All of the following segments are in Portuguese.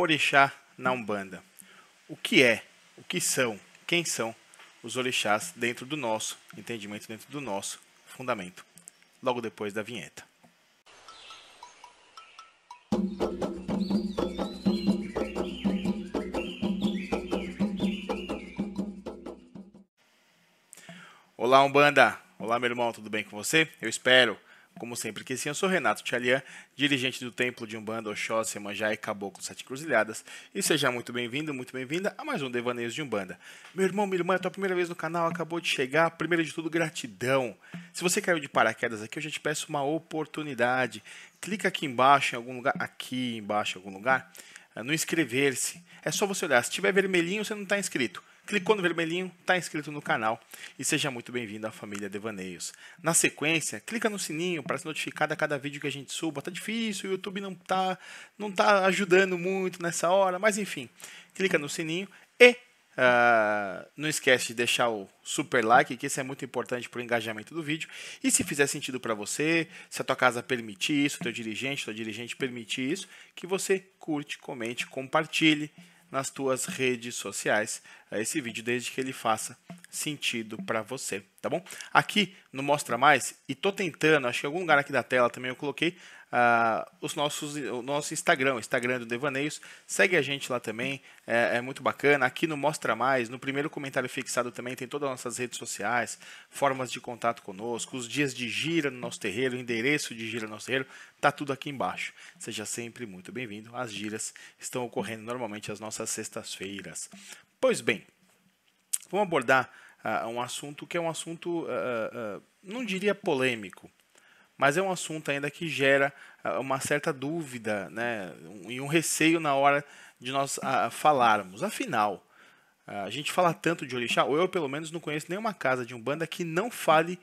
orixá na Umbanda. O que é, o que são, quem são os orixás dentro do nosso entendimento, dentro do nosso fundamento. Logo depois da vinheta. Olá, Umbanda! Olá, meu irmão, tudo bem com você? Eu espero. Como sempre que sim, eu sou Renato Tchalian, dirigente do Templo de Umbanda, Oxóssi, Manjá e Caboclo Sete Cruzilhadas. E seja muito bem-vindo, muito bem-vinda a mais um Devaneios de Umbanda. Meu irmão, minha irmã, é tua primeira vez no canal, acabou de chegar. Primeiro de tudo, gratidão. Se você caiu de paraquedas aqui, eu já te peço uma oportunidade. Clica aqui embaixo em algum lugar, aqui embaixo em algum lugar, eh, no inscrever-se. É só você olhar. Se tiver vermelhinho, você não está inscrito. Clicou no vermelhinho, está inscrito no canal e seja muito bem-vindo à família Devaneios. Na sequência, clica no sininho para ser notificado a cada vídeo que a gente suba. Tá difícil, o YouTube não tá, não tá ajudando muito nessa hora, mas enfim, clica no sininho e Uh, não esquece de deixar o super like, que isso é muito importante para o engajamento do vídeo. E se fizer sentido para você, se a tua casa permitir isso, teu dirigente, tua dirigente permitir isso, que você curte, comente, compartilhe nas tuas redes sociais esse vídeo, desde que ele faça sentido para você, tá bom? Aqui no Mostra Mais, e tô tentando, acho que em algum lugar aqui da tela também eu coloquei uh, os nossos, o nosso Instagram, o Instagram do Devaneios, segue a gente lá também, é, é, muito bacana. Aqui no Mostra Mais, no primeiro comentário fixado também tem todas as nossas redes sociais, formas de contato conosco, os dias de gira no nosso terreiro, o endereço de gira no nosso terreiro, tá tudo aqui embaixo. Seja sempre muito bem-vindo, as giras estão ocorrendo normalmente às nossas sextas-feiras. Pois bem, vamos abordar uh, um assunto que é um assunto, uh, uh, não diria polêmico, mas é um assunto ainda que gera uma certa dúvida né, um, e um receio na hora de nós falarmos. Afinal, a gente fala tanto de orixá, ou eu pelo menos não conheço nenhuma casa de umbanda que não fale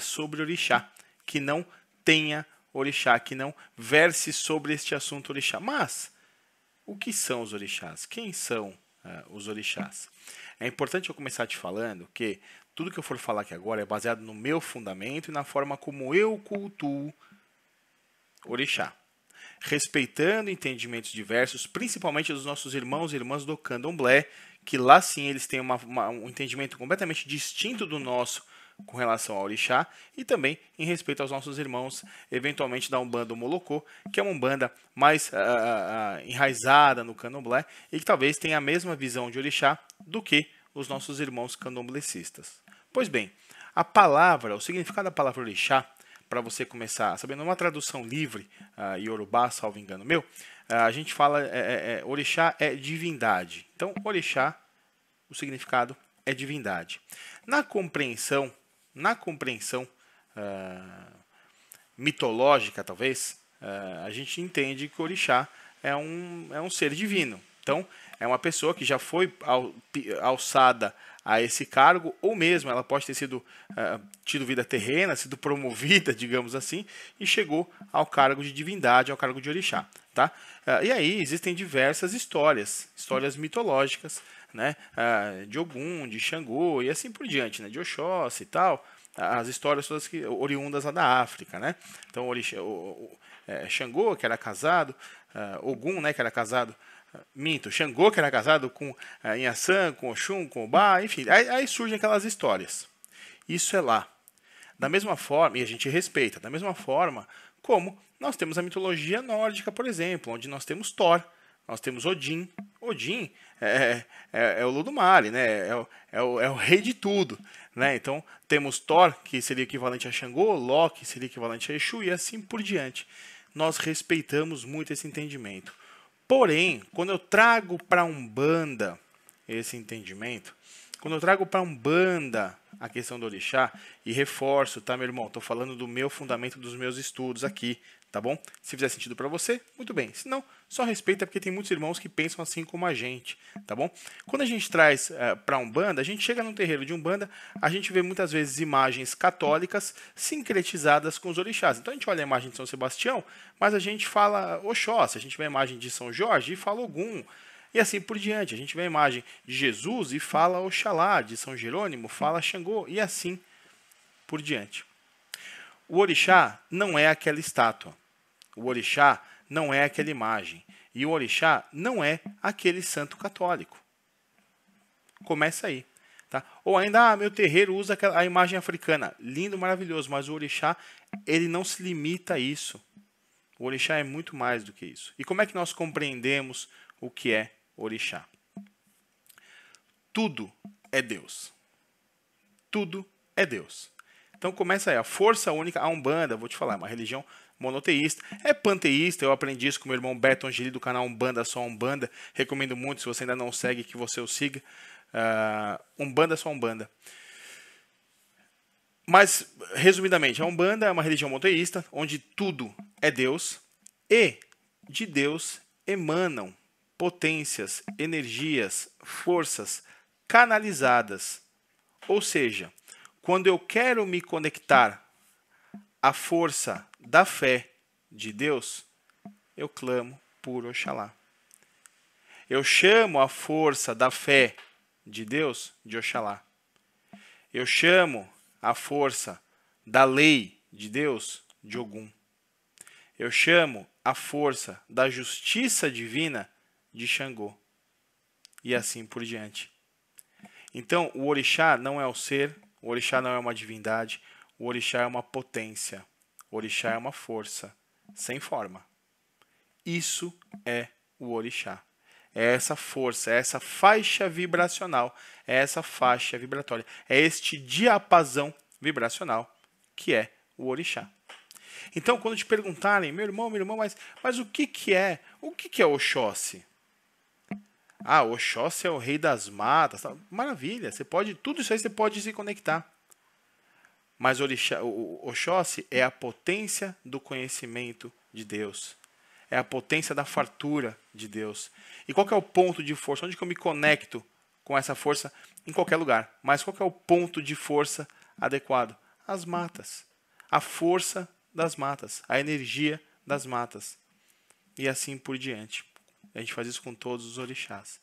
sobre orixá, que não tenha orixá, que não verse sobre este assunto orixá. Mas, o que são os orixás? Quem são? uh, os orixás. É importante eu começar te falando que tudo que eu for falar aqui agora é baseado no meu fundamento e na forma como eu cultuo orixá, respeitando entendimentos diversos, principalmente dos nossos irmãos e irmãs do candomblé, que lá sim eles têm uma, uma, um entendimento completamente distinto do nosso com relação ao orixá e também em respeito aos nossos irmãos, eventualmente da Umbanda Molocô, que é uma Umbanda mais uh, uh, enraizada no candomblé e que talvez tenha a mesma visão de orixá do que os nossos irmãos candomblecistas. Pois bem, a palavra, o significado da palavra orixá, para você começar sabendo uma tradução livre, uh, Yorubá, salvo engano meu, uh, a gente fala é, é, é, orixá é divindade. Então, orixá, o significado é divindade. Na compreensão na compreensão uh, mitológica, talvez, uh, a gente entende que o orixá é um, é um ser divino. Então, é uma pessoa que já foi al, alçada a esse cargo, ou mesmo ela pode ter sido uh, tido vida terrena, sido promovida, digamos assim, e chegou ao cargo de divindade, ao cargo de orixá tá? Ah, e aí existem diversas histórias, histórias mitológicas, né? Ah, de Ogum, de Xangô e assim por diante, né? De Oxóssi e tal. As histórias todas que, oriundas lá da África, né? Então, o, o, é, Xangô, que era casado, uh, Ogum, né? Que era casado minto, Xangô que era casado com uh, com Oxum, com Oba, enfim, aí, aí, surgem aquelas histórias. Isso é lá. Da mesma forma, e a gente respeita, da mesma forma, como nós temos a mitologia nórdica, por exemplo, onde nós temos Thor, nós temos Odin. Odin é, é, é o Ludumare, né? É o, é, o, é o rei de tudo. Né? Então temos Thor, que seria equivalente a Xangô, Loki seria equivalente a Exu e assim por diante. Nós respeitamos muito esse entendimento. Porém, quando eu trago para a Umbanda esse entendimento, quando eu trago para Umbanda a questão do orixá, e reforço, tá, meu irmão? Estou falando do meu fundamento dos meus estudos aqui, tá bom? Se fizer sentido para você, muito bem. Se não, só respeita, porque tem muitos irmãos que pensam assim como a gente, tá bom? Quando a gente traz uh, eh, para Umbanda, a gente chega num terreiro de Umbanda, a gente vê muitas vezes imagens católicas sincretizadas com os orixás. Então a gente olha a imagem de São Sebastião, mas a gente fala Oxóssi, a gente vê a imagem de São Jorge e fala Ogum. E assim por diante. A gente vê a imagem de Jesus e fala Oxalá, de São Jerônimo fala Xangô, e assim por diante. O orixá não é aquela estátua. O orixá não é aquela imagem. E o orixá não é aquele santo católico. Começa aí. Tá? Ou ainda, ah, meu terreiro usa a imagem africana. Lindo, maravilhoso, mas o orixá ele não se limita a isso. O orixá é muito mais do que isso. E como é que nós compreendemos o que é orixá. Tudo é Deus. Tudo é Deus. Então começa aí, a força única, a Umbanda, vou te falar, é uma religião monoteísta, é panteísta, eu aprendi isso com meu irmão Beto Angeli do canal Umbanda Só Umbanda, recomendo muito, se você ainda não segue, que você o siga, uh, Umbanda Só Umbanda. Mas, resumidamente, a Umbanda é uma religião monoteísta, onde tudo é Deus, e de Deus emanam potências, energias, forças canalizadas. Ou seja, quando eu quero me conectar à força da fé de Deus, eu clamo por Oxalá. Eu chamo a força da fé de Deus de Oxalá. Eu chamo a força da lei de Deus de Ogum. Eu chamo a força da justiça divina de Xangô. E assim por diante. Então, o orixá não é o ser, o orixá não é uma divindade, o orixá é uma potência, o orixá é uma força, sem forma. Isso é o orixá. É essa força, é essa faixa vibracional, é essa faixa vibratória, é este diapasão vibracional que é o orixá. Então, quando te perguntarem, meu irmão, meu irmão, mas, mas o que, que é? O que, que é Oxóssi? Ah, Oxóssi é o rei das matas. Maravilha, você pode, tudo isso aí você pode se conectar. Mas Orixá, Oxóssi é a potência do conhecimento de Deus. É a potência da fartura de Deus. E qual é o ponto de força? Onde que eu me conecto com essa força? Em qualquer lugar. Mas qual é o ponto de força adequado? As matas. A força das matas. A energia das matas. E assim por diante. A gente faz isso com todos os orixás.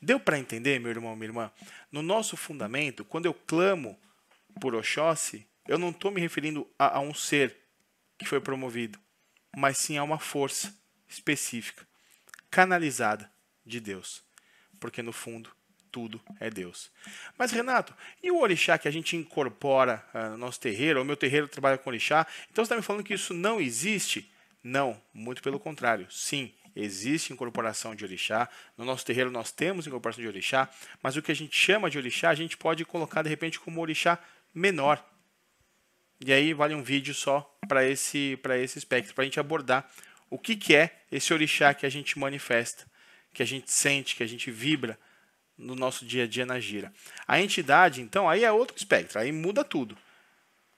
Deu para entender, meu irmão, minha irmã? No nosso fundamento, quando eu clamo por Oxóssi, eu não estou me referindo a, a um ser que foi promovido, mas sim a uma força específica, canalizada de Deus. Porque no fundo, tudo é Deus. Mas Renato, e o orixá que a gente incorpora uh, no nosso terreiro, o meu terreiro trabalha com orixá, então você está me falando que isso não existe? Não, muito pelo contrário, sim, existe incorporação de orixá. No nosso terreiro nós temos incorporação de orixá, mas o que a gente chama de orixá, a gente pode colocar de repente como orixá menor. E aí vale um vídeo só para esse para esse espectro, para a gente abordar o que, que é esse orixá que a gente manifesta, que a gente sente, que a gente vibra no nosso dia a dia na gira. A entidade, então, aí é outro espectro, aí muda tudo.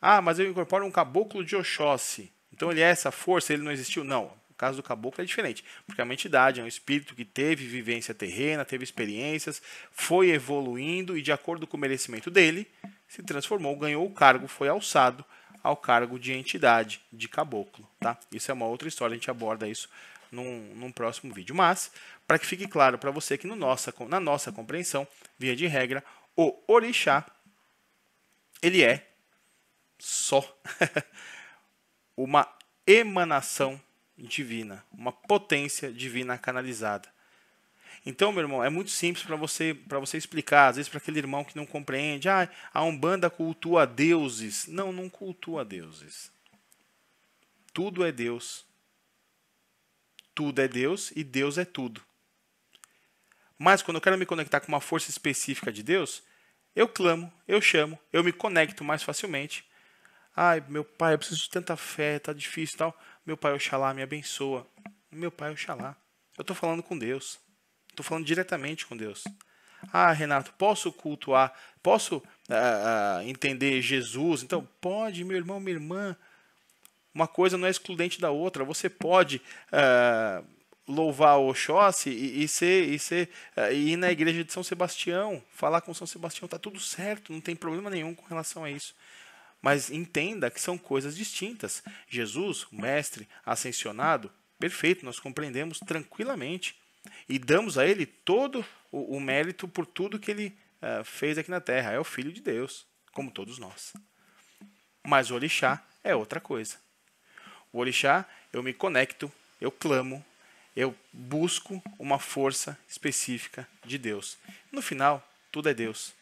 Ah, mas eu incorporo um caboclo de Oxóssi. Então ele é essa força, ele não existiu. Não, o caso do caboclo é diferente, porque é uma entidade, é um espírito que teve vivência terrena, teve experiências, foi evoluindo e, de acordo com o merecimento dele, se transformou, ganhou o cargo, foi alçado ao cargo de entidade de caboclo. Tá? Isso é uma outra história, a gente aborda isso num, num próximo vídeo. Mas, para que fique claro para você que no nossa, na nossa compreensão, via de regra, o orixá ele é só uma emanação divina, uma potência divina canalizada. Então, meu irmão, é muito simples para você para você explicar, às vezes para aquele irmão que não compreende, ah, a Umbanda cultua deuses. Não, não cultua deuses. Tudo é Deus. Tudo é Deus e Deus é tudo. Mas quando eu quero me conectar com uma força específica de Deus, eu clamo, eu chamo, eu me conecto mais facilmente Ai, meu pai, eu preciso de tanta fé, tá difícil e tal. Meu pai, Oxalá, me abençoa. Meu pai, Oxalá. Eu tô falando com Deus. tô falando diretamente com Deus. Ah, Renato, posso cultuar? Posso ah, ah, entender Jesus? Então, pode, meu irmão, minha irmã. Uma coisa não é excludente da outra. Você pode ah, louvar o Oxóssi e, e, ser, e, ser, e ir na igreja de São Sebastião, falar com São Sebastião. Tá tudo certo, não tem problema nenhum com relação a isso mas entenda que são coisas distintas. Jesus, mestre, ascensionado, perfeito, nós compreendemos tranquilamente e damos a ele todo o, o mérito por tudo que ele uh, fez aqui na terra. É o Filho de Deus, como todos nós. Mas o orixá é outra coisa. O orixá, eu me conecto, eu clamo, eu busco uma força específica de Deus. No final, tudo é Deus.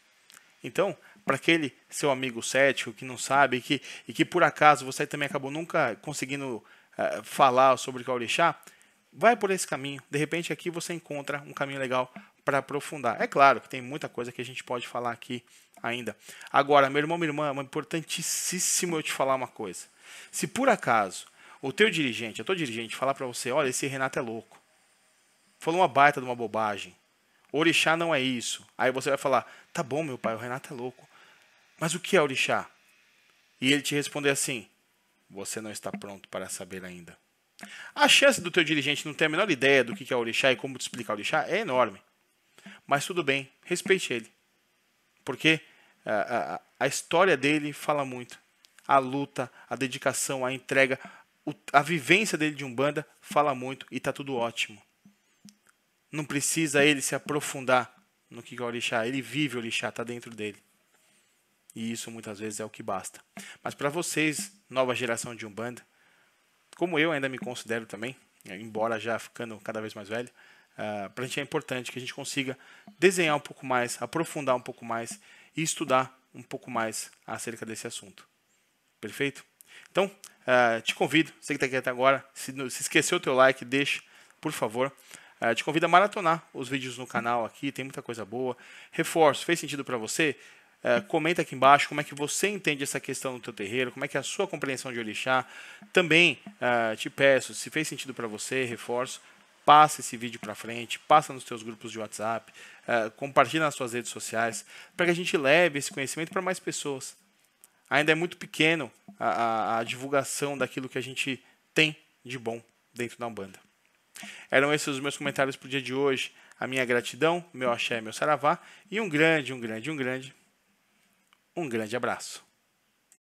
Então, para aquele seu amigo cético que não sabe e que, e que por acaso você também acabou nunca conseguindo uh, falar sobre o orixá, vai por esse caminho. De repente aqui você encontra um caminho legal para aprofundar. É claro que tem muita coisa que a gente pode falar aqui ainda. Agora, meu irmão, minha irmã, é importantíssimo eu te falar uma coisa. Se por acaso o teu dirigente, o teu dirigente falar para você, olha, esse Renato é louco. Falou uma baita de uma bobagem. Orixá não é isso. Aí você vai falar, tá bom, meu pai, o Renato é louco. Mas o que é orixá? E ele te responder assim: Você não está pronto para saber ainda. A chance do teu dirigente não ter a menor ideia do que é orixá e como te explicar orixá é enorme. Mas tudo bem, respeite ele. Porque a, a, a história dele fala muito. A luta, a dedicação, a entrega, a vivência dele de Umbanda fala muito e está tudo ótimo. Não precisa ele se aprofundar no que é orixá. Ele vive o orixá, está dentro dele. E isso muitas vezes é o que basta. Mas para vocês, nova geração de Umbanda, como eu ainda me considero também, né, embora já ficando cada vez mais velho, uh, ah, para a gente é importante que a gente consiga desenhar um pouco mais, aprofundar um pouco mais e estudar um pouco mais acerca desse assunto. Perfeito? Então, uh, te convido, você que está aqui até agora, se, se esqueceu o teu like, deixa, por favor. Uh, te convido a maratonar os vídeos no canal aqui, tem muita coisa boa. Reforço, fez sentido para você? É, comenta aqui embaixo como é que você entende essa questão no teu terreiro, como é que é a sua compreensão de Orixá. Também uh, te peço, se fez sentido para você, reforço, passa esse vídeo para frente, passa nos teus grupos de WhatsApp, uh, compartilha nas suas redes sociais, para que a gente leve esse conhecimento para mais pessoas. Ainda é muito pequeno a, a, a divulgação daquilo que a gente tem de bom dentro da Umbanda. Eram esses os meus comentários para o dia de hoje. A minha gratidão, meu axé, meu saravá e um grande, um grande, um grande um grande abraço.